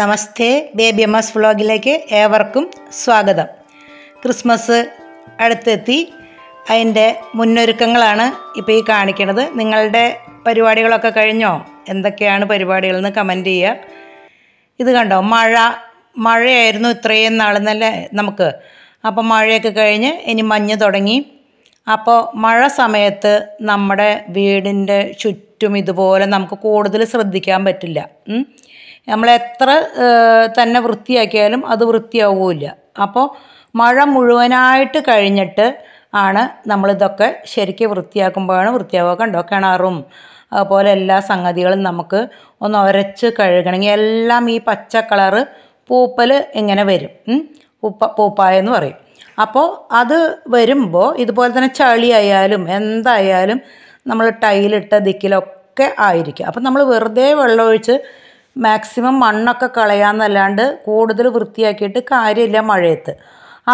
നമസ്തേ baby M S വ്ളോഗിലേക്ക് ഏവർക്കും സ്വാഗതം ക്രിസ്മസ് അടുത്തെത്തി അതിൻ്റെ മുന്നൊരുക്കങ്ങളാണ് ഇപ്പോൾ ഈ കാണിക്കണത് നിങ്ങളുടെ പരിപാടികളൊക്കെ കഴിഞ്ഞോ എന്തൊക്കെയാണ് പരിപാടികളെന്ന് കമൻറ്റ് ചെയ്യുക ഇത് കണ്ടോ മഴ മഴയായിരുന്നു ഇത്രയും നാളെന്നല്ലേ നമുക്ക് അപ്പോൾ മഴയൊക്കെ കഴിഞ്ഞ് ഇനി മഞ്ഞ് തുടങ്ങി അപ്പോൾ മഴ സമയത്ത് നമ്മുടെ വീടിൻ്റെ ചുറ്റും ഇതുപോലെ നമുക്ക് കൂടുതൽ ശ്രദ്ധിക്കാൻ പറ്റില്ല നമ്മളെത്ര തന്നെ വൃത്തിയാക്കിയാലും അത് വൃത്തിയാവില്ല അപ്പോൾ മഴ മുഴുവനായിട്ട് കഴിഞ്ഞിട്ട് ആണ് നമ്മളിതൊക്കെ ശരിക്ക് വൃത്തിയാക്കുമ്പോഴാണ് വൃത്തിയാവുക കണ്ടോ കിണറും അതുപോലെ എല്ലാ സംഗതികളും നമുക്ക് ഒന്ന് ഒരച്ച് കഴുകണമെങ്കിൽ എല്ലാം ഈ പച്ച കളറ് പൂപ്പൽ ഇങ്ങനെ വരും പൂപ്പ പൂപ്പായ എന്ന് പറയും അപ്പോൾ അത് വരുമ്പോൾ ഇതുപോലെ തന്നെ ചളി ആയാലും എന്തായാലും നമ്മൾ ടൈലിട്ട ദിക്കിലൊക്കെ ആയിരിക്കും അപ്പം നമ്മൾ വെറുതെ വെള്ളമൊഴിച്ച് മാക്സിമം മണ്ണൊക്കെ കളയാമെന്നല്ലാണ്ട് കൂടുതൽ വൃത്തിയാക്കിയിട്ട് കാര്യമില്ല മഴയത്ത്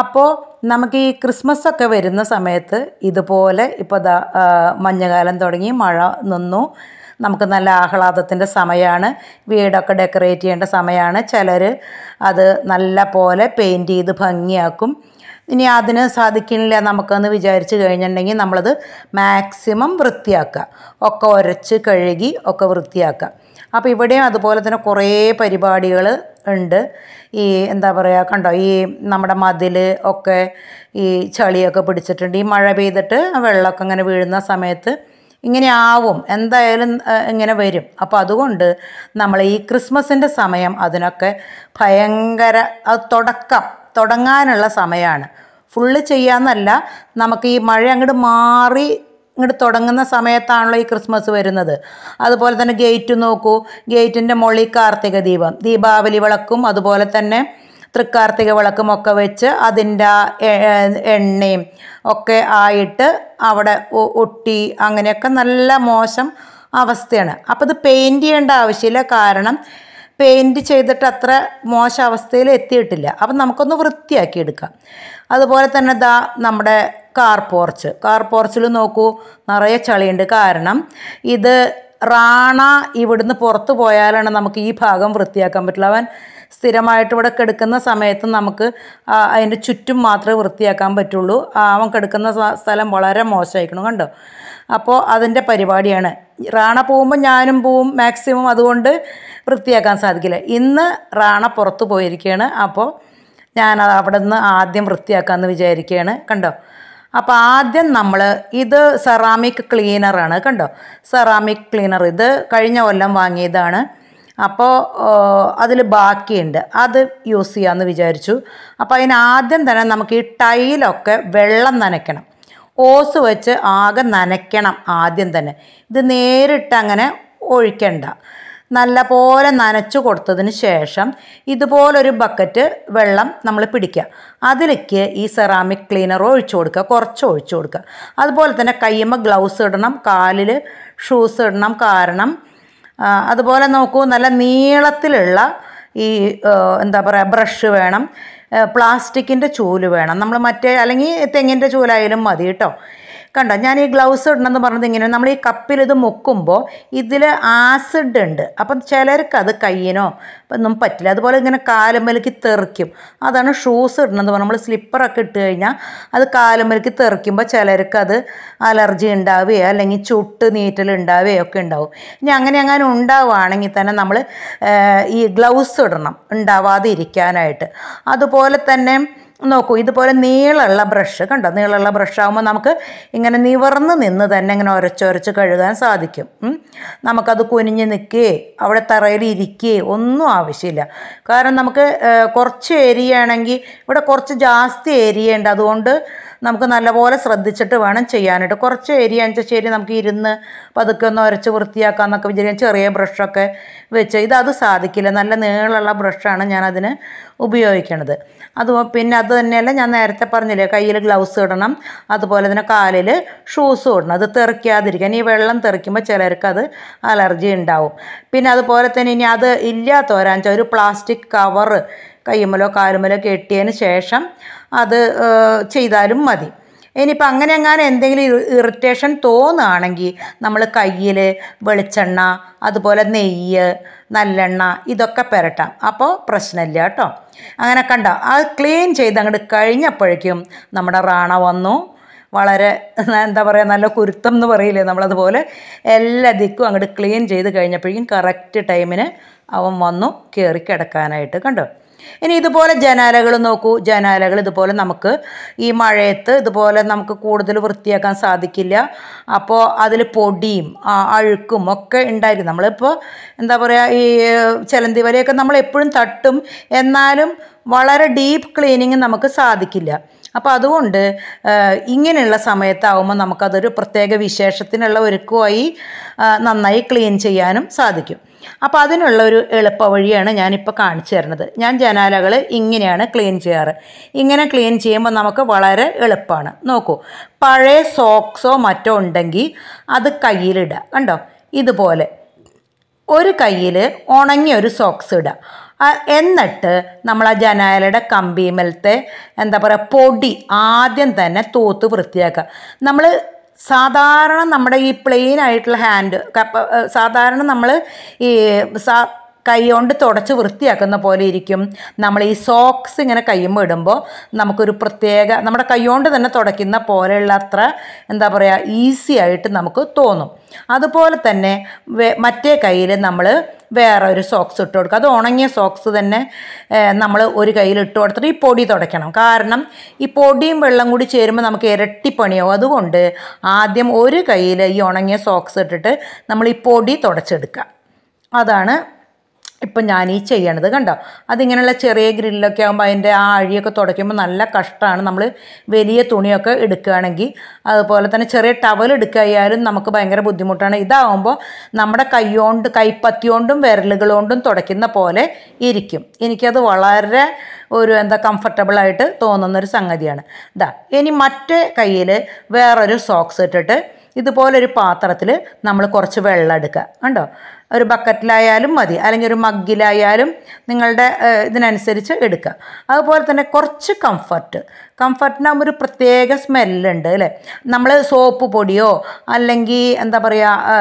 അപ്പോൾ നമുക്ക് ഈ ക്രിസ്മസ് ഒക്കെ വരുന്ന സമയത്ത് ഇതുപോലെ ഇപ്പോൾ ദാ മഞ്ഞകാലം തുടങ്ങി മഴ നിന്നു നമുക്ക് നല്ല ആഹ്ലാദത്തിൻ്റെ സമയമാണ് വീടൊക്കെ ഡെക്കറേറ്റ് ചെയ്യേണ്ട സമയമാണ് ചിലർ അത് നല്ല പോലെ പെയിൻറ്റ് ചെയ്ത് ഭംഗിയാക്കും ഇനി അതിന് സാധിക്കില്ല നമുക്കെന്ന് വിചാരിച്ച് കഴിഞ്ഞിട്ടുണ്ടെങ്കിൽ നമ്മളത് മാക്സിമം വൃത്തിയാക്കുക ഒക്കെ ഉരച്ച് കഴുകി ഒക്കെ വൃത്തിയാക്കുക അപ്പോൾ ഇവിടെയും അതുപോലെ തന്നെ കുറേ പരിപാടികൾ ഉണ്ട് ഈ എന്താ പറയുക കണ്ടോ ഈ നമ്മുടെ മതിൽ ഒക്കെ ഈ ചളിയൊക്കെ പിടിച്ചിട്ടുണ്ട് ഈ മഴ പെയ്തിട്ട് വെള്ളമൊക്കെ അങ്ങനെ വീഴുന്ന സമയത്ത് ഇങ്ങനെ ആവും എന്തായാലും ഇങ്ങനെ വരും അപ്പോൾ അതുകൊണ്ട് നമ്മൾ ഈ ക്രിസ്മസിൻ്റെ സമയം അതിനൊക്കെ ഭയങ്കര തുടക്കം തുടങ്ങാനുള്ള സമയമാണ് ഫുള്ള് ചെയ്യാമെന്നല്ല നമുക്ക് ഈ മഴ അങ്ങോട്ട് മാറി ഇങ്ങോട്ട് തുടങ്ങുന്ന സമയത്താണല്ലോ ഈ ക്രിസ്മസ് വരുന്നത് അതുപോലെ തന്നെ ഗേറ്റ് നോക്കൂ ഗേറ്റിൻ്റെ മുകളിൽ കാർത്തിക ദീപം ദീപാവലി വിളക്കും അതുപോലെ തന്നെ തൃക്കാർത്തിക ഒക്കെ വെച്ച് അതിൻ്റെ എണ്ണയും ഒക്കെ ആയിട്ട് അവിടെ ഒട്ടി അങ്ങനെയൊക്കെ നല്ല മോശം അവസ്ഥയാണ് അപ്പോൾ ഇത് പെയിൻറ് ചെയ്യേണ്ട ആവശ്യമില്ല കാരണം പെയിൻറ് ചെയ്തിട്ട് അത്ര മോശം അവസ്ഥയിൽ എത്തിയിട്ടില്ല അപ്പം നമുക്കൊന്ന് വൃത്തിയാക്കി എടുക്കാം അതുപോലെ തന്നെ ദാ നമ്മുടെ കാർ പോർച്ച് കാർ പോർച്ചിൽ നോക്കൂ നിറയെ ചളിയുണ്ട് കാരണം ഇത് റാണ ഇവിടുന്ന് പുറത്തു പോയാലാണ് നമുക്ക് ഈ ഭാഗം വൃത്തിയാക്കാൻ പറ്റുള്ളൂ അവൻ സ്ഥിരമായിട്ട് ഇവിടെ കിടക്കുന്ന സമയത്ത് നമുക്ക് അതിൻ്റെ ചുറ്റും മാത്രമേ വൃത്തിയാക്കാൻ പറ്റുള്ളൂ അവൻ കിടക്കുന്ന സ്ഥലം വളരെ മോശമായിരിക്കണം കണ്ടോ അപ്പോൾ അതിൻ്റെ പരിപാടിയാണ് റാണ പോകുമ്പോൾ ഞാനും പോവും മാക്സിമം അതുകൊണ്ട് വൃത്തിയാക്കാൻ സാധിക്കില്ല ഇന്ന് റാണ പുറത്തു പോയിരിക്കുകയാണ് അപ്പോൾ ഞാൻ അവിടെ നിന്ന് ആദ്യം വൃത്തിയാക്കാമെന്ന് വിചാരിക്കുകയാണ് കണ്ടോ അപ്പോൾ ആദ്യം നമ്മൾ ഇത് സെറാമിക് ക്ലീനറാണ് കണ്ടോ സെറാമിക് ക്ലീനർ ഇത് കഴിഞ്ഞ കൊല്ലം വാങ്ങിയതാണ് അപ്പോൾ അതിൽ ബാക്കിയുണ്ട് അത് യൂസ് ചെയ്യാമെന്ന് വിചാരിച്ചു അപ്പോൾ അതിന് ആദ്യം തന്നെ നമുക്ക് ഈ ടൈലൊക്കെ വെള്ളം നനയ്ക്കണം ഓസ് വെച്ച് ആകെ നനയ്ക്കണം ആദ്യം തന്നെ ഇത് നേരിട്ട് അങ്ങനെ ഒഴിക്കണ്ട നല്ലപോലെ നനച്ചു കൊടുത്തതിന് ശേഷം ഇതുപോലൊരു ബക്കറ്റ് വെള്ളം നമ്മൾ പിടിക്കുക അതിലേക്ക് ഈ സെറാമിക് ക്ലീനറോ ഒഴിച്ചു കൊടുക്കുക കുറച്ച് ഒഴിച്ചു കൊടുക്കുക അതുപോലെ തന്നെ കയ്യുമ്പോൾ ഗ്ലൗസ് ഇടണം കാലിൽ ഷൂസ് ഇടണം കാരണം അതുപോലെ നോക്കൂ നല്ല നീളത്തിലുള്ള ഈ എന്താ പറയുക ബ്രഷ് വേണം പ്ലാസ്റ്റിക്കിൻ്റെ ചൂല് വേണം നമ്മൾ മറ്റേ അല്ലെങ്കിൽ തെങ്ങിൻ്റെ ചൂലായാലും മതി കേട്ടോ കണ്ടോ ഞാൻ ഈ ഗ്ലൗസ് ഇടണമെന്ന് പറഞ്ഞത് ഇങ്ങനെ നമ്മൾ ഈ കപ്പിൽ ഇത് മുക്കുമ്പോൾ ഇതിൽ ആസിഡ് ഉണ്ട് അപ്പം ചിലർക്ക് അത് കയ്യിനോ ഒന്നും പറ്റില്ല അതുപോലെ ഇങ്ങനെ കാലുമ്മലേക്ക് തെറിക്കും അതാണ് ഷൂസ് ഇടണമെന്ന് പറഞ്ഞാൽ നമ്മൾ സ്ലിപ്പറൊക്കെ ഇട്ട് കഴിഞ്ഞാൽ അത് കാലുമ്മലേക്ക് തെറിക്കുമ്പോൾ ചിലർക്ക് അത് അലർജി ഉണ്ടാവുകയോ അല്ലെങ്കിൽ ചുട്ട് നീറ്റൽ ഉണ്ടാവുകയോ ഒക്കെ ഉണ്ടാവും ഇനി അങ്ങനെ അങ്ങനെ ഉണ്ടാവുകയാണെങ്കിൽ തന്നെ നമ്മൾ ഈ ഗ്ലൗസ് ഇടണം ഉണ്ടാവാതെ ഇരിക്കാനായിട്ട് അതുപോലെ തന്നെ നോക്കൂ ഇതുപോലെ നീളമുള്ള ബ്രഷ് കണ്ടോ നീളമുള്ള ബ്രഷ് ആകുമ്പോൾ നമുക്ക് ഇങ്ങനെ നിവർന്ന് നിന്ന് തന്നെ ഇങ്ങനെ ഉരച്ചുരച്ച് കഴുകാൻ സാധിക്കും നമുക്കത് കുനിഞ്ഞ് നിൽക്കുകയെ അവിടെ തറയിൽ ഇരിക്കുകയെ ഒന്നും ആവശ്യമില്ല കാരണം നമുക്ക് കുറച്ച് ഏരിയ ആണെങ്കിൽ ഇവിടെ കുറച്ച് ജാസ്തി ഏരിയ ഉണ്ട് അതുകൊണ്ട് നമുക്ക് നല്ലപോലെ ശ്രദ്ധിച്ചിട്ട് വേണം ചെയ്യാനായിട്ട് കുറച്ച് ഏരിയ അഞ്ചശ്ശേരി നമുക്ക് ഇരുന്ന് പതുക്കെ ഒന്ന് ഉരച്ച് വൃത്തിയാക്കാമെന്നൊക്കെ വിചാരിക്കാം ചെറിയ ബ്രഷൊക്കെ വെച്ച് ഇത് അത് സാധിക്കില്ല നല്ല നീളമുള്ള ബ്രഷാണ് അതിന് ഉപയോഗിക്കണത് അത് പിന്നെ അത് തന്നെയല്ല ഞാൻ നേരത്തെ പറഞ്ഞില്ലേ കയ്യിൽ ഗ്ലൗസ് ഇടണം അതുപോലെ തന്നെ കാലിൽ ഷൂസ് ഇടണം അത് തെറിക്കാതിരിക്കാൻ ഈ വെള്ളം തെറിക്കുമ്പോൾ ചിലർക്ക് അത് അലർജി ഉണ്ടാവും പിന്നെ അതുപോലെ തന്നെ ഇനി അത് ഇല്ലാത്തവരാണെന്ന് ഒരു പ്ലാസ്റ്റിക് കവറ് കയ്യുമ്മലോ കാലുമ്മലോ കെട്ടിയതിന് ശേഷം അത് ചെയ്താലും മതി ഇനിയിപ്പോൾ അങ്ങനെ അങ്ങനെ എന്തെങ്കിലും ഇറിറ്റേഷൻ തോന്നുകയാണെങ്കിൽ നമ്മൾ കയ്യിൽ വെളിച്ചെണ്ണ അതുപോലെ നെയ്യ് നല്ലെണ്ണ ഇതൊക്കെ പുരട്ടാം അപ്പോൾ പ്രശ്നമില്ല കേട്ടോ അങ്ങനെ കണ്ട അത് ക്ലീൻ ചെയ്ത് അങ്ങോട്ട് കഴിഞ്ഞപ്പോഴേക്കും നമ്മുടെ റാണ വന്നു വളരെ എന്താ പറയുക നല്ല കുരുത്തം എന്ന് പറയില്ലേ നമ്മളതുപോലെ എല്ലാ ദിക്കും അങ്ങോട്ട് ക്ലീൻ ചെയ്ത് കഴിഞ്ഞപ്പോഴേക്കും കറക്റ്റ് ടൈമിന് അവൻ വന്നു കയറി കിടക്കാനായിട്ട് കണ്ടോ ഇനി ഇതുപോലെ ജനാലകൾ നോക്കൂ ജനാലകൾ ഇതുപോലെ നമുക്ക് ഈ മഴയത്ത് ഇതുപോലെ നമുക്ക് കൂടുതൽ വൃത്തിയാക്കാൻ സാധിക്കില്ല അപ്പോൾ അതിൽ പൊടിയും അഴുക്കും ഒക്കെ ഉണ്ടായിരിക്കും നമ്മളിപ്പോൾ എന്താ പറയുക ഈ ചിലന്തി വരെയൊക്കെ നമ്മൾ എപ്പോഴും തട്ടും എന്നാലും വളരെ ഡീപ്പ് ക്ലീനിങ് നമുക്ക് സാധിക്കില്ല അപ്പോൾ അതുകൊണ്ട് ഇങ്ങനെയുള്ള സമയത്താവുമ്പോൾ നമുക്കതൊരു പ്രത്യേക വിശേഷത്തിനുള്ള ഒരുക്കുമായി നന്നായി ക്ലീൻ ചെയ്യാനും സാധിക്കും അപ്പോൾ അതിനുള്ള ഒരു എളുപ്പ വഴിയാണ് ഞാനിപ്പോൾ കാണിച്ചു തരുന്നത് ഞാൻ ജനാലകൾ ഇങ്ങനെയാണ് ക്ലീൻ ചെയ്യാറ് ഇങ്ങനെ ക്ലീൻ ചെയ്യുമ്പോൾ നമുക്ക് വളരെ എളുപ്പമാണ് നോക്കൂ പഴയ സോക്സോ മറ്റോ ഉണ്ടെങ്കിൽ അത് കയ്യിലിടുക കണ്ടോ ഇതുപോലെ ഒരു കയ്യിൽ ഉണങ്ങിയ ഒരു സോക്സ് ഇടുക എന്നിട്ട് നമ്മൾ ആ ജനാലയുടെ കമ്പിമലത്തെ എന്താ പറയുക പൊടി ആദ്യം തന്നെ തൂത്ത് വൃത്തിയാക്കുക നമ്മൾ സാധാരണ നമ്മുടെ ഈ പ്ലെയിൻ ആയിട്ടുള്ള ഹാൻഡ് സാധാരണ നമ്മൾ ഈ കൊണ്ട് തുടച്ച് വൃത്തിയാക്കുന്ന പോലെ ഇരിക്കും നമ്മൾ ഈ സോക്സ് ഇങ്ങനെ കയ്യുമ്പോൾ ഇടുമ്പോൾ നമുക്കൊരു പ്രത്യേക നമ്മുടെ കൈകൊണ്ട് തന്നെ തുടയ്ക്കുന്ന പോലെയുള്ള അത്ര എന്താ പറയുക ഈസി ആയിട്ട് നമുക്ക് തോന്നും അതുപോലെ തന്നെ മറ്റേ കയ്യിൽ നമ്മൾ വേറെ ഒരു സോക്സ് ഇട്ട് കൊടുക്കുക അത് ഉണങ്ങിയ സോക്സ് തന്നെ നമ്മൾ ഒരു കയ്യിൽ ഇട്ട് കൊടുത്തിട്ട് ഈ പൊടി തുടയ്ക്കണം കാരണം ഈ പൊടിയും വെള്ളം കൂടി ചേരുമ്പോൾ നമുക്ക് ഇരട്ടി പണിയാവും അതുകൊണ്ട് ആദ്യം ഒരു കയ്യിൽ ഈ ഉണങ്ങിയ സോക്സ് ഇട്ടിട്ട് നമ്മൾ ഈ പൊടി തുടച്ചെടുക്കുക അതാണ് ഇപ്പം ഞാൻ ഈ ചെയ്യണത് കണ്ടോ അതിങ്ങനെയുള്ള ചെറിയ ഗ്രില്ലൊക്കെ ആകുമ്പോൾ അതിൻ്റെ ആ അഴിയൊക്കെ തുടയ്ക്കുമ്പോൾ നല്ല കഷ്ടമാണ് നമ്മൾ വലിയ തുണിയൊക്കെ എടുക്കുകയാണെങ്കിൽ അതുപോലെ തന്നെ ചെറിയ ടവൽ എടുക്കുകയായാലും നമുക്ക് ഭയങ്കര ബുദ്ധിമുട്ടാണ് ഇതാവുമ്പോൾ നമ്മുടെ കൈകൊണ്ട് കൈപ്പത്തിയോണ്ടും വിരലുകളോണ്ടും തുടയ്ക്കുന്ന പോലെ ഇരിക്കും എനിക്കത് വളരെ ഒരു എന്താ കംഫർട്ടബിളായിട്ട് തോന്നുന്നൊരു സംഗതിയാണ് ഇതാ ഇനി മറ്റേ കയ്യിൽ വേറൊരു സോക്സ് ഇട്ടിട്ട് ഇതുപോലൊരു പാത്രത്തിൽ നമ്മൾ കുറച്ച് വെള്ളം എടുക്കുക കണ്ടോ ഒരു ബക്കറ്റിലായാലും മതി അല്ലെങ്കിൽ ഒരു മഗ്ഗിലായാലും നിങ്ങളുടെ ഇതിനനുസരിച്ച് എടുക്കുക അതുപോലെ തന്നെ കുറച്ച് കംഫർട്ട് കംഫർട്ടിനാകുമ്പോൾ ഒരു പ്രത്യേക സ്മെല്ലുണ്ട് അല്ലേ നമ്മൾ സോപ്പ് പൊടിയോ അല്ലെങ്കിൽ എന്താ പറയുക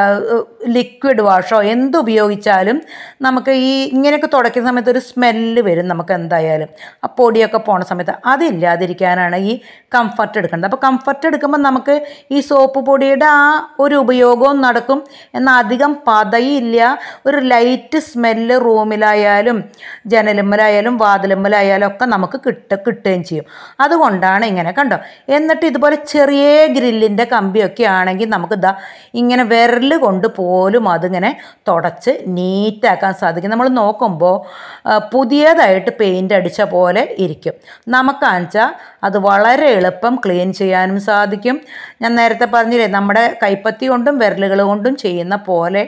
ലിക്വിഡ് വാഷോ എന്തുപയോഗിച്ചാലും നമുക്ക് ഈ ഇങ്ങനെയൊക്കെ തുടയ്ക്കുന്ന സമയത്ത് ഒരു സ്മെല്ല് വരും നമുക്ക് എന്തായാലും ആ പൊടിയൊക്കെ പോണ സമയത്ത് അതില്ലാതിരിക്കാനാണ് ഈ കംഫർട്ട് എടുക്കേണ്ടത് അപ്പോൾ കംഫർട്ട് എടുക്കുമ്പോൾ നമുക്ക് ഈ സോപ്പ് പൊടിയുടെ ആ ഒരു ഉപയോഗവും നടക്കും എന്നാൽ അധികം പതയില്ല ഒരു ലൈറ്റ് സ്മെല്ല് റൂമിലായാലും ജനലുമ്മലായാലും വാതിലുമ്മലായാലും ഒക്കെ നമുക്ക് കിട്ട കിട്ടുകയും ചെയ്യും അതുകൊണ്ടാണ് ഇങ്ങനെ കണ്ടോ എന്നിട്ട് ഇതുപോലെ ചെറിയ ഗ്രില്ലിൻ്റെ കമ്പിയൊക്കെ ആണെങ്കിൽ നമുക്ക് ഇതാ ഇങ്ങനെ വിരൽ കൊണ്ട് പോലും അതിങ്ങനെ തുടച്ച് നീറ്റാക്കാൻ സാധിക്കും നമ്മൾ നോക്കുമ്പോൾ പുതിയതായിട്ട് പെയിൻ്റ് അടിച്ച പോലെ ഇരിക്കും നമുക്കാണെച്ചാൽ അത് വളരെ എളുപ്പം ക്ലീൻ ചെയ്യാനും സാധിക്കും ഞാൻ നേരത്തെ പറഞ്ഞില്ലേ നമ്മുടെ കൈപ്പത്തി കൊണ്ടും വിരലുകൾ കൊണ്ടും ചെയ്യുന്ന പോലെ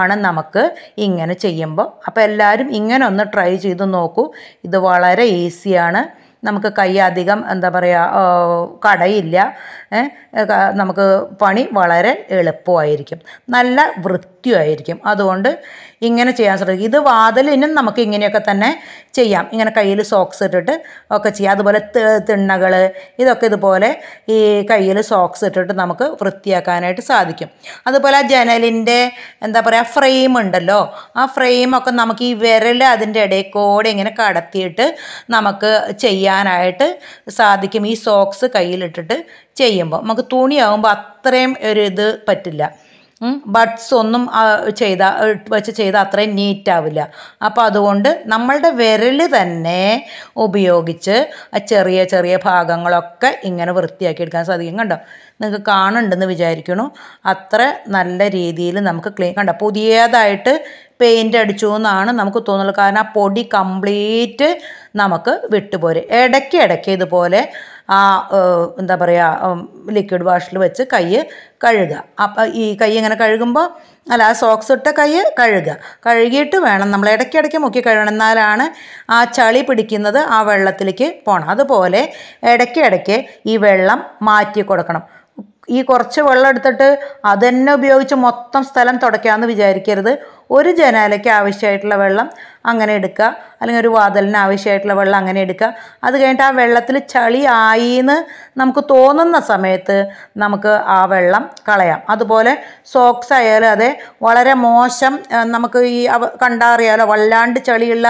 ആണ് നമുക്ക് ഇങ്ങനെ ചെയ്യുമ്പോൾ അപ്പോൾ എല്ലാവരും ഇങ്ങനെ ഒന്ന് ട്രൈ ചെയ്ത് നോക്കൂ ഇത് വളരെ ഈസിയാണ് നമുക്ക് കൈ അധികം എന്താ പറയുക കടയില്ല നമുക്ക് പണി വളരെ എളുപ്പമായിരിക്കും നല്ല വൃത്തിയായിരിക്കും അതുകൊണ്ട് ഇങ്ങനെ ചെയ്യാൻ ശ്രമിക്കും ഇത് വാതിലിനും നമുക്ക് ഇങ്ങനെയൊക്കെ തന്നെ ചെയ്യാം ഇങ്ങനെ കയ്യിൽ സോക്സ് ഇട്ടിട്ട് ഒക്കെ ചെയ്യാം അതുപോലെ തിണ്ണകൾ ഇതൊക്കെ ഇതുപോലെ ഈ കയ്യിൽ സോക്സ് ഇട്ടിട്ട് നമുക്ക് വൃത്തിയാക്കാനായിട്ട് സാധിക്കും അതുപോലെ ആ ജനലിൻ്റെ എന്താ പറയുക ഫ്രെയിം ഉണ്ടല്ലോ ആ ഫ്രെയിമൊക്കെ നമുക്ക് ഈ വിരൽ അതിൻ്റെ ഇടയിൽ കൂടെ ഇങ്ങനെ കടത്തിയിട്ട് നമുക്ക് ചെയ്യാനായിട്ട് സാധിക്കും ഈ സോക്സ് കയ്യിലിട്ടിട്ട് ചെയ്യാം ചെയ്യുമ്പോൾ നമുക്ക് തുണിയാകുമ്പോൾ അത്രയും ഒരു ഇത് പറ്റില്ല ബഡ്സ് ഒന്നും ചെയ്ത വെച്ച് ചെയ്താൽ അത്രയും നീറ്റ് ആവില്ല അപ്പോൾ അതുകൊണ്ട് നമ്മളുടെ വിരൽ തന്നെ ഉപയോഗിച്ച് ചെറിയ ചെറിയ ഭാഗങ്ങളൊക്കെ ഇങ്ങനെ വൃത്തിയാക്കി എടുക്കാൻ സാധിക്കും കണ്ടോ നിങ്ങൾക്ക് കാണുന്നുണ്ടെന്ന് വിചാരിക്കണു അത്ര നല്ല രീതിയിൽ നമുക്ക് ക്ലീൻ കണ്ടോ പുതിയതായിട്ട് പെയിൻ്റ് അടിച്ചു എന്നാണ് നമുക്ക് തോന്നുള്ളൂ കാരണം ആ പൊടി കംപ്ലീറ്റ് നമുക്ക് വിട്ടുപോരെ ഇടയ്ക്ക് ഇടയ്ക്ക് ഇതുപോലെ ആ എന്താ പറയുക ലിക്വിഡ് വാഷിൽ വെച്ച് കൈ കഴുകുക അപ്പം ഈ കൈ ഇങ്ങനെ കഴുകുമ്പോൾ അല്ല ആ സോക്സ് ഇട്ട കൈ കഴുകുക കഴുകിയിട്ട് വേണം നമ്മൾ ഇടയ്ക്കിടയ്ക്ക് മുക്കി കഴുകണം എന്നാലാണ് ആ ചളി പിടിക്കുന്നത് ആ വെള്ളത്തിലേക്ക് പോകണം അതുപോലെ ഇടയ്ക്കിടയ്ക്ക് ഈ വെള്ളം മാറ്റി കൊടുക്കണം ഈ കുറച്ച് വെള്ളം എടുത്തിട്ട് അത് തന്നെ ഉപയോഗിച്ച് മൊത്തം സ്ഥലം തുടയ്ക്കാമെന്ന് വിചാരിക്കരുത് ഒരു ജനാലയ്ക്ക് ആവശ്യമായിട്ടുള്ള വെള്ളം അങ്ങനെ എടുക്കുക അല്ലെങ്കിൽ ഒരു വാതലിന് ആവശ്യമായിട്ടുള്ള വെള്ളം അങ്ങനെ എടുക്കുക അത് കഴിഞ്ഞിട്ട് ആ വെള്ളത്തിൽ ചളി ആയി എന്ന് നമുക്ക് തോന്നുന്ന സമയത്ത് നമുക്ക് ആ വെള്ളം കളയാം അതുപോലെ സോക്സ് ആയാലും അതെ വളരെ മോശം നമുക്ക് ഈ അറിയാലോ വല്ലാണ്ട് ചളിയുള്ള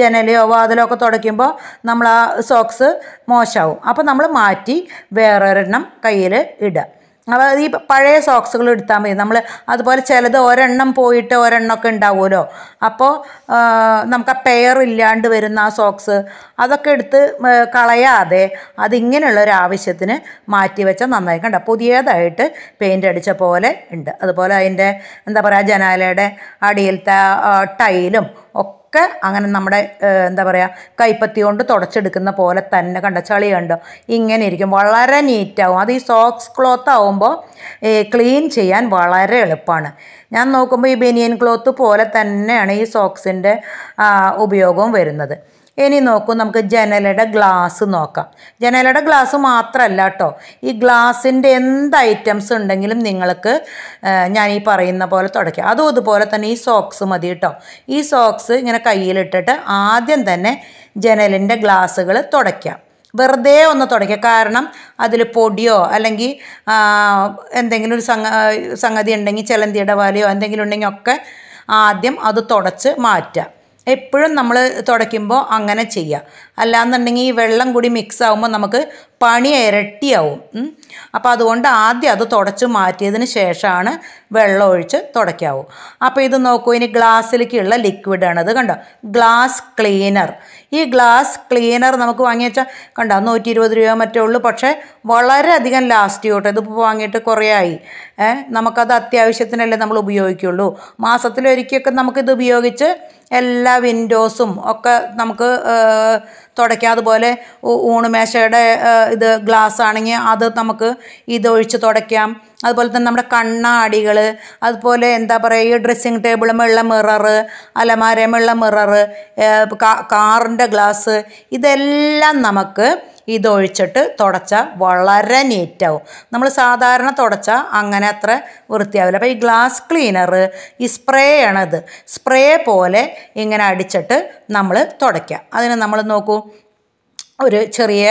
ജനലയോ വാതിലോ ഒക്കെ തുടയ്ക്കുമ്പോൾ നമ്മൾ ആ സോക്സ് മോശമാവും അപ്പോൾ നമ്മൾ മാറ്റി വേറൊരെണ്ണം കയ്യിൽ ഇടുക അതായത് ഈ പഴയ സോക്സുകൾ എടുത്താൽ മതി നമ്മൾ അതുപോലെ ചിലത് ഒരെണ്ണം പോയിട്ട് ഒരെണ്ണമൊക്കെ ഉണ്ടാവുമല്ലോ അപ്പോൾ നമുക്ക് ആ പെയർ ഇല്ലാണ്ട് വരുന്ന ആ സോക്സ് അതൊക്കെ എടുത്ത് കളയാതെ അതിങ്ങനെയുള്ള ഒരു ആവശ്യത്തിന് മാറ്റി വെച്ചാൽ നന്നായി കണ്ട പുതിയതായിട്ട് പെയിൻ്റ് അടിച്ച പോലെ ഉണ്ട് അതുപോലെ അതിൻ്റെ എന്താ പറയുക ജനാലയുടെ അടിയിലത്തെ ടൈലും ഒക്കെ ഒക്കെ അങ്ങനെ നമ്മുടെ എന്താ പറയുക കൈപ്പത്തി കൊണ്ട് തുടച്ചെടുക്കുന്ന പോലെ തന്നെ കണ്ട ചളി കണ്ടോ ഇങ്ങനെ ഇരിക്കും വളരെ നീറ്റാവും അത് ഈ സോക്സ് ക്ലോത്ത് ആവുമ്പോൾ ക്ലീൻ ചെയ്യാൻ വളരെ എളുപ്പമാണ് ഞാൻ നോക്കുമ്പോൾ ഈ ബനിയൻ ക്ലോത്ത് പോലെ തന്നെയാണ് ഈ സോക്സിൻ്റെ ഉപയോഗവും വരുന്നത് ഇനി നോക്കൂ നമുക്ക് ജനലയുടെ ഗ്ലാസ് നോക്കാം ജനലയുടെ ഗ്ലാസ് മാത്രമല്ല കേട്ടോ ഈ ഗ്ലാസിൻ്റെ എന്ത് ഐറ്റംസ് ഉണ്ടെങ്കിലും നിങ്ങൾക്ക് ഞാൻ ഈ പറയുന്ന പോലെ തുടയ്ക്കാം അതും ഇതുപോലെ തന്നെ ഈ സോക്സ് മതി കേട്ടോ ഈ സോക്സ് ഇങ്ങനെ കയ്യിലിട്ടിട്ട് ആദ്യം തന്നെ ജനലിൻ്റെ ഗ്ലാസ്സുകൾ തുടയ്ക്കാം വെറുതെ ഒന്ന് തുടയ്ക്കുക കാരണം അതിൽ പൊടിയോ അല്ലെങ്കിൽ എന്തെങ്കിലും ഒരു സംഗ സംഗതി ഉണ്ടെങ്കിൽ ചിലന്തിയുടെ വാലയോ എന്തെങ്കിലും ഉണ്ടെങ്കിൽ ഒക്കെ ആദ്യം അത് തുടച്ച് മാറ്റുക എപ്പോഴും നമ്മൾ തുടയ്ക്കുമ്പോൾ അങ്ങനെ ചെയ്യുക അല്ലാന്നുണ്ടെങ്കിൽ ഈ വെള്ളം കൂടി മിക്സ് ആകുമ്പോൾ നമുക്ക് പണി ഇരട്ടിയാവും അപ്പോൾ അതുകൊണ്ട് ആദ്യം അത് തുടച്ച് മാറ്റിയതിന് ശേഷമാണ് വെള്ളം ഒഴിച്ച് തുടയ്ക്കാവൂ അപ്പോൾ ഇത് നോക്കൂ ഇനി ഗ്ലാസ്സിലേക്കുള്ള ലിക്വിഡാണ് അത് കണ്ടോ ഗ്ലാസ് ക്ലീനർ ഈ ഗ്ലാസ് ക്ലീനർ നമുക്ക് വാങ്ങി വെച്ചാൽ കണ്ടോ നൂറ്റി ഇരുപത് രൂപ മറ്റേ ഉള്ളൂ പക്ഷേ വളരെയധികം ലാസ്റ്റ് കേട്ടോ ഇതിപ്പോൾ വാങ്ങിയിട്ട് കുറേ ആയി നമുക്കത് അത്യാവശ്യത്തിനല്ലേ നമ്മൾ ഉപയോഗിക്കുള്ളൂ മാസത്തിലൊരിക്കൊക്കെ നമുക്കിത് ഉപയോഗിച്ച് എല്ലാ വിൻഡോസും ഒക്കെ നമുക്ക് തുടയ്ക്കാം അതുപോലെ ഊണുമേശയുടെ ഇത് ഗ്ലാസ് ആണെങ്കിൽ അത് നമുക്ക് ഇതൊഴിച്ച് തുടയ്ക്കാം അതുപോലെ തന്നെ നമ്മുടെ കണ്ണാടികൾ അതുപോലെ എന്താ പറയുക ഈ ഡ്രസ്സിങ് ടേബിളുമുള്ള മിററ് അലമാരമുള്ള മിററ് കാറിൻ്റെ ഗ്ലാസ് ഇതെല്ലാം നമുക്ക് ഇതൊഴിച്ചിട്ട് തുടച്ചാൽ വളരെ നീറ്റാവും നമ്മൾ സാധാരണ തുടച്ചാൽ അങ്ങനെ അത്ര വൃത്തിയാവില്ല അപ്പോൾ ഈ ഗ്ലാസ് ക്ലീനർ ഈ സ്പ്രേ ആണത് സ്പ്രേ പോലെ ഇങ്ങനെ അടിച്ചിട്ട് നമ്മൾ തുടയ്ക്കുക അതിന് നമ്മൾ നോക്കൂ ഒരു ചെറിയ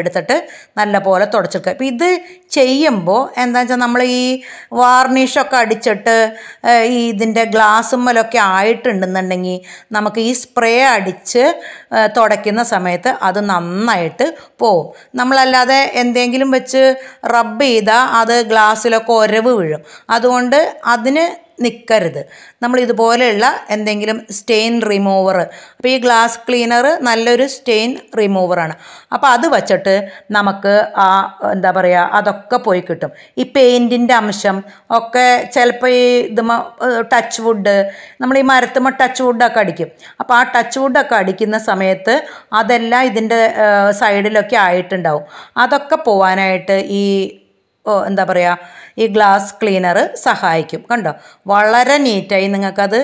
എടുത്തിട്ട് നല്ല പോലെ തുടച്ചെടുക്കുക അപ്പോൾ ഇത് ചെയ്യുമ്പോൾ എന്താ വെച്ചാൽ നമ്മൾ ഈ വാർണിഷൊക്കെ അടിച്ചിട്ട് ഈ ഇതിൻ്റെ ഗ്ലാസ്സുമ്മലൊക്കെ ആയിട്ടുണ്ടെന്നുണ്ടെങ്കിൽ നമുക്ക് ഈ സ്പ്രേ അടിച്ച് തുടയ്ക്കുന്ന സമയത്ത് അത് നന്നായിട്ട് പോവും നമ്മളല്ലാതെ എന്തെങ്കിലും വെച്ച് റബ്ബ് ചെയ്താൽ അത് ഗ്ലാസ്സിലൊക്കെ ഒരവ് വീഴും അതുകൊണ്ട് അതിന് നിൽക്കരുത് നമ്മൾ ഇതുപോലെയുള്ള എന്തെങ്കിലും സ്റ്റെയിൻ റിമൂവർ അപ്പോൾ ഈ ഗ്ലാസ് ക്ലീനർ നല്ലൊരു സ്റ്റെയിൻ റിമൂവറാണ് അപ്പോൾ അത് വച്ചിട്ട് നമുക്ക് ആ എന്താ പറയുക അതൊക്കെ പോയി കിട്ടും ഈ പെയിൻറ്റിൻ്റെ അംശം ഒക്കെ ചിലപ്പോൾ ഈ ഇത് ടച്ച് വുഡ് നമ്മൾ ഈ മരത്തുമ്പോൾ ടച്ച് വുഡൊക്കെ അടിക്കും അപ്പോൾ ആ ടച്ച് വുഡൊക്കെ അടിക്കുന്ന സമയത്ത് അതെല്ലാം ഇതിൻ്റെ സൈഡിലൊക്കെ ആയിട്ടുണ്ടാവും അതൊക്കെ പോവാനായിട്ട് ഈ എന്താ പറയുക ഈ ഗ്ലാസ് ക്ലീനർ സഹായിക്കും കണ്ടോ വളരെ നീറ്റായി നിങ്ങൾക്കത്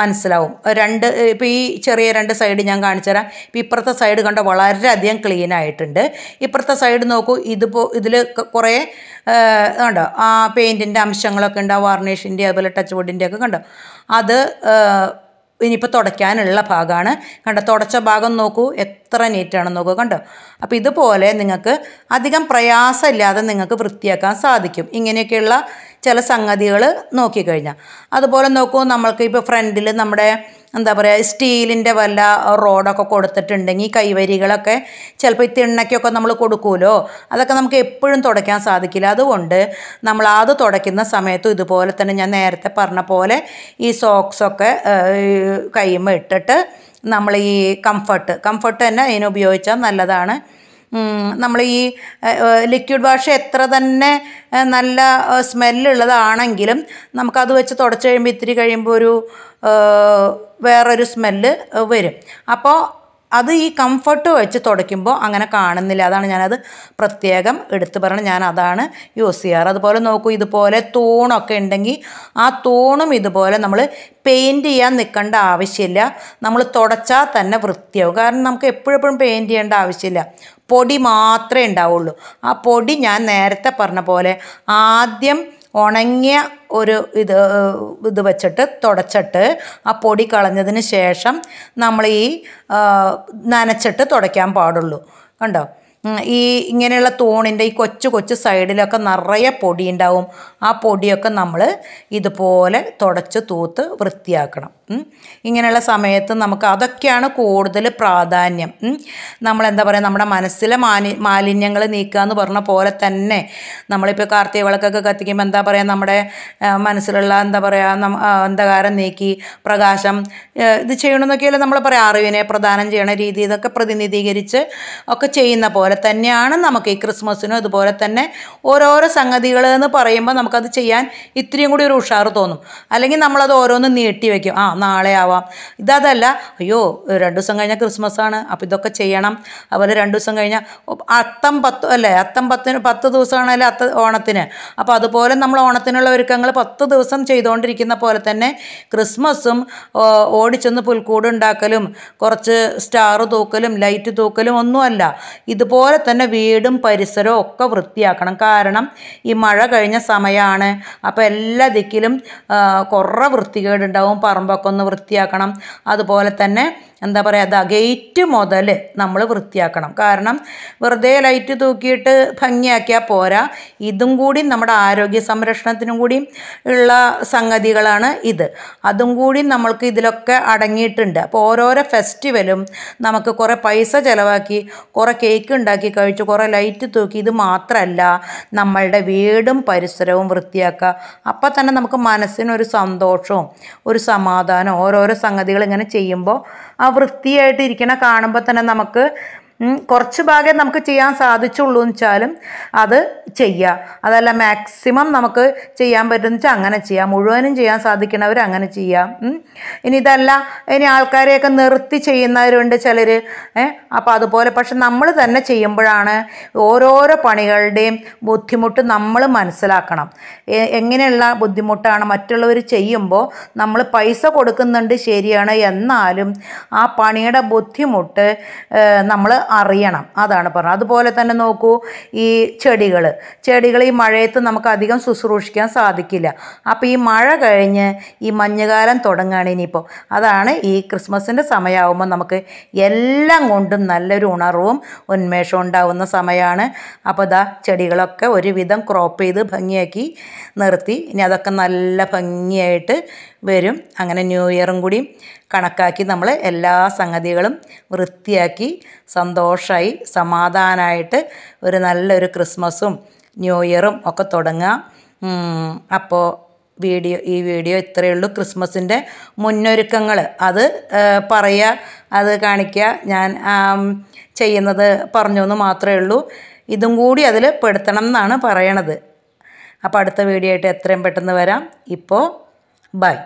മനസ്സിലാവും രണ്ട് ഇപ്പോൾ ഈ ചെറിയ രണ്ട് സൈഡ് ഞാൻ കാണിച്ചു തരാം ഇപ്പോൾ ഇപ്പുറത്തെ സൈഡ് കണ്ടോ വളരെയധികം ക്ലീൻ ആയിട്ടുണ്ട് ഇപ്പുറത്തെ സൈഡ് നോക്കൂ ഇതിപ്പോ ഇതിൽ കുറേ കണ്ടോ ആ പെയിൻറ്റിൻ്റെ അംശങ്ങളൊക്കെ ഉണ്ട് ആ വാർണിഷിൻ്റെ അതുപോലെ ടച്ച് വുഡിൻ്റെ ഒക്കെ കണ്ടോ അത് ഇനിയിപ്പോൾ തുടയ്ക്കാനുള്ള ഭാഗമാണ് കണ്ടോ തുടച്ച ഭാഗം നോക്കൂ എത്ര നീറ്റാണെന്ന് നോക്കൂ കണ്ടോ അപ്പോൾ ഇതുപോലെ നിങ്ങൾക്ക് അധികം പ്രയാസമില്ലാതെ നിങ്ങൾക്ക് വൃത്തിയാക്കാൻ സാധിക്കും ഇങ്ങനെയൊക്കെയുള്ള ചില സംഗതികൾ നോക്കിക്കഴിഞ്ഞാൽ അതുപോലെ നോക്കൂ നമ്മൾക്ക് ഇപ്പോൾ ഫ്രണ്ടിൽ നമ്മുടെ എന്താ പറയുക സ്റ്റീലിൻ്റെ വല്ല റോഡൊക്കെ കൊടുത്തിട്ടുണ്ടെങ്കിൽ കൈവരികളൊക്കെ ചിലപ്പോൾ ഈ തിണ്ണയ്ക്കൊക്കെ നമ്മൾ കൊടുക്കുമല്ലോ അതൊക്കെ നമുക്ക് എപ്പോഴും തുടയ്ക്കാൻ സാധിക്കില്ല അതുകൊണ്ട് നമ്മൾ അത് തുടയ്ക്കുന്ന സമയത്തും ഇതുപോലെ തന്നെ ഞാൻ നേരത്തെ പറഞ്ഞ പോലെ ഈ സോക്സൊക്കെ കൈമ്മ ഇട്ടിട്ട് നമ്മൾ ഈ കംഫർട്ട് കംഫർട്ട് തന്നെ അതിനുപയോഗിച്ചാൽ നല്ലതാണ് നമ്മൾ ഈ ലിക്വിഡ് വാഷ് എത്ര തന്നെ നല്ല സ്മെല്ലുള്ളതാണെങ്കിലും നമുക്കത് വെച്ച് തുടച്ച് കഴിയുമ്പോൾ ഇത്തിരി കഴിയുമ്പോൾ ഒരു വേറൊരു സ്മെല്ല് വരും അപ്പോൾ അത് ഈ കംഫർട്ട് വെച്ച് തുടയ്ക്കുമ്പോൾ അങ്ങനെ കാണുന്നില്ല അതാണ് ഞാനത് പ്രത്യേകം എടുത്തു പറഞ്ഞത് ഞാൻ അതാണ് യൂസ് ചെയ്യാറ് അതുപോലെ നോക്കൂ ഇതുപോലെ തൂണൊക്കെ ഉണ്ടെങ്കിൽ ആ തൂണും ഇതുപോലെ നമ്മൾ പെയിൻറ്റ് ചെയ്യാൻ നിൽക്കേണ്ട ആവശ്യമില്ല നമ്മൾ തുടച്ചാൽ തന്നെ വൃത്തിയാവും കാരണം നമുക്ക് എപ്പോഴെപ്പോഴും പെയിൻറ്റ് ചെയ്യേണ്ട ആവശ്യമില്ല പൊടി മാത്രമേ ഉണ്ടാവുള്ളൂ ആ പൊടി ഞാൻ നേരത്തെ പറഞ്ഞ പോലെ ആദ്യം ഉണങ്ങിയ ഒരു ഇത് ഇത് വെച്ചിട്ട് തുടച്ചിട്ട് ആ പൊടി കളഞ്ഞതിന് ശേഷം നമ്മൾ ഈ നനച്ചിട്ട് തുടയ്ക്കാൻ പാടുള്ളൂ കണ്ടോ ഈ ഇങ്ങനെയുള്ള തൂണിൻ്റെ ഈ കൊച്ചു കൊച്ചു സൈഡിലൊക്കെ നിറയെ പൊടി ഉണ്ടാവും ആ പൊടിയൊക്കെ നമ്മൾ ഇതുപോലെ തുടച്ച് തൂത്ത് വൃത്തിയാക്കണം ഇങ്ങനെയുള്ള സമയത്ത് നമുക്ക് അതൊക്കെയാണ് കൂടുതൽ പ്രാധാന്യം നമ്മളെന്താ പറയുക നമ്മുടെ മനസ്സിലെ മാലി മാലിന്യങ്ങൾ നീക്കുക എന്ന് പറഞ്ഞ പോലെ തന്നെ നമ്മളിപ്പോൾ കാർത്തിക വിളക്കൊക്കെ കത്തിക്കുമ്പോൾ എന്താ പറയുക നമ്മുടെ മനസ്സിലുള്ള എന്താ പറയുക അന്ധകാരം നീക്കി പ്രകാശം ഇത് ചെയ്യണമെന്നൊക്കെയല്ലേ നമ്മൾ പറയാം അറിവിനെ പ്രദാനം ചെയ്യണ രീതി ഇതൊക്കെ പ്രതിനിധീകരിച്ച് ഒക്കെ ചെയ്യുന്ന പോലെ അതുപോലെ തന്നെയാണ് നമുക്ക് ഈ ക്രിസ്മസിനും ഇതുപോലെ തന്നെ ഓരോരോ സംഗതികൾ എന്ന് പറയുമ്പോൾ നമുക്കത് ചെയ്യാൻ ഇത്രയും കൂടി ഒരു ഉഷാറ് തോന്നും അല്ലെങ്കിൽ നമ്മളത് ഓരോന്ന് നീട്ടി വയ്ക്കും ആ നാളെ ആവാം ഇതല്ല അയ്യോ രണ്ട് ദിവസം കഴിഞ്ഞാൽ ക്രിസ്മസ് ആണ് അപ്പോൾ ഇതൊക്കെ ചെയ്യണം അതുപോലെ രണ്ട് ദിവസം കഴിഞ്ഞാൽ അത്തം പത്ത് അല്ലേ അത്തം പത്തിന് പത്ത് ദിവസമാണല്ലേ അത്ത ഓണത്തിന് അപ്പോൾ അതുപോലെ നമ്മൾ ഓണത്തിനുള്ള ഒരുക്കങ്ങൾ പത്ത് ദിവസം ചെയ്തുകൊണ്ടിരിക്കുന്ന പോലെ തന്നെ ക്രിസ്മസും ഓടിച്ചെന്ന് പുൽക്കൂട് ഉണ്ടാക്കലും കുറച്ച് സ്റ്റാർ തൂക്കലും ലൈറ്റ് തൂക്കലും ഒന്നുമല്ല ഇതുപോലെ അതുപോലെ തന്നെ വീടും പരിസരവും ഒക്കെ വൃത്തിയാക്കണം കാരണം ഈ മഴ കഴിഞ്ഞ സമയമാണ് അപ്പോൾ എല്ലാ ദിക്കിലും കുറേ വൃത്തികേടുണ്ടാവും പറമ്പൊക്കെ ഒന്ന് വൃത്തിയാക്കണം അതുപോലെ തന്നെ എന്താ പറയുക അതാ ഗേറ്റ് മുതൽ നമ്മൾ വൃത്തിയാക്കണം കാരണം വെറുതെ ലൈറ്റ് തൂക്കിയിട്ട് ഭംഗിയാക്കിയാൽ പോരാ ഇതും കൂടി നമ്മുടെ ആരോഗ്യ സംരക്ഷണത്തിനും കൂടി ഉള്ള സംഗതികളാണ് ഇത് അതും കൂടി നമ്മൾക്ക് ഇതിലൊക്കെ അടങ്ങിയിട്ടുണ്ട് അപ്പോൾ ഓരോരോ ഫെസ്റ്റിവലും നമുക്ക് കുറേ പൈസ ചിലവാക്കി കുറേ കേക്ക് ഉണ്ടാക്കി കഴിച്ച് കുറേ ലൈറ്റ് തൂക്കി ഇത് മാത്രമല്ല നമ്മളുടെ വീടും പരിസരവും വൃത്തിയാക്കുക അപ്പം തന്നെ നമുക്ക് മനസ്സിനൊരു സന്തോഷവും ഒരു സമാധാനവും ഓരോരോ സംഗതികൾ ഇങ്ങനെ ചെയ്യുമ്പോൾ ആ വൃത്തിയായിട്ട് ഇരിക്കണ കാണുമ്പോൾ തന്നെ നമുക്ക് കുറച്ച് ഭാഗം നമുക്ക് ചെയ്യാൻ സാധിച്ചുള്ളൂ എന്ന് വെച്ചാലും അത് ചെയ്യുക അതല്ല മാക്സിമം നമുക്ക് ചെയ്യാൻ പറ്റുന്ന വെച്ചാൽ അങ്ങനെ ചെയ്യാം മുഴുവനും ചെയ്യാൻ സാധിക്കണവർ അങ്ങനെ ചെയ്യാം ഇനി ഇതല്ല ഇനി ആൾക്കാരെയൊക്കെ നിർത്തി ചെയ്യുന്നവരുണ്ട് ചിലർ അപ്പോൾ അതുപോലെ പക്ഷെ നമ്മൾ തന്നെ ചെയ്യുമ്പോഴാണ് ഓരോരോ പണികളുടെയും ബുദ്ധിമുട്ട് നമ്മൾ മനസ്സിലാക്കണം എങ്ങനെയുള്ള ബുദ്ധിമുട്ടാണ് മറ്റുള്ളവർ ചെയ്യുമ്പോൾ നമ്മൾ പൈസ കൊടുക്കുന്നുണ്ട് ശരിയാണ് എന്നാലും ആ പണിയുടെ ബുദ്ധിമുട്ട് നമ്മൾ അറിയണം അതാണ് പറഞ്ഞത് അതുപോലെ തന്നെ നോക്കൂ ഈ ചെടികൾ ചെടികൾ ഈ മഴയത്ത് നമുക്ക് അധികം ശുശ്രൂഷിക്കാൻ സാധിക്കില്ല അപ്പോൾ ഈ മഴ കഴിഞ്ഞ് ഈ മഞ്ഞുകാലം തുടങ്ങുകയാണ് ഇനിയിപ്പോൾ അതാണ് ഈ ക്രിസ്മസിൻ്റെ സമയമാകുമ്പോൾ നമുക്ക് എല്ലാം കൊണ്ടും നല്ലൊരു ഉണർവും ഉന്മേഷവും ഉണ്ടാവുന്ന സമയമാണ് അപ്പോൾ ഇതാ ചെടികളൊക്കെ ഒരുവിധം ക്രോപ്പ് ചെയ്ത് ഭംഗിയാക്കി നിർത്തി ഇനി അതൊക്കെ നല്ല ഭംഗിയായിട്ട് വരും അങ്ങനെ ന്യൂ ഇയറും കൂടി കണക്കാക്കി നമ്മൾ എല്ലാ സംഗതികളും വൃത്തിയാക്കി സന്തോഷം സന്തോഷമായി സമാധാനമായിട്ട് ഒരു നല്ലൊരു ക്രിസ്മസും ന്യൂ ഇയറും ഒക്കെ തുടങ്ങാം അപ്പോൾ വീഡിയോ ഈ വീഡിയോ ഇത്രയേ ഉള്ളൂ ക്രിസ്മസിൻ്റെ മുന്നൊരുക്കങ്ങൾ അത് പറയുക അത് കാണിക്കുക ഞാൻ ചെയ്യുന്നത് പറഞ്ഞു എന്ന് മാത്രമേ ഉള്ളൂ ഇതും കൂടി അതിൽ പെടുത്തണം എന്നാണ് പറയണത് അപ്പോൾ അടുത്ത വീഡിയോ ആയിട്ട് എത്രയും പെട്ടെന്ന് വരാം ഇപ്പോൾ ബൈ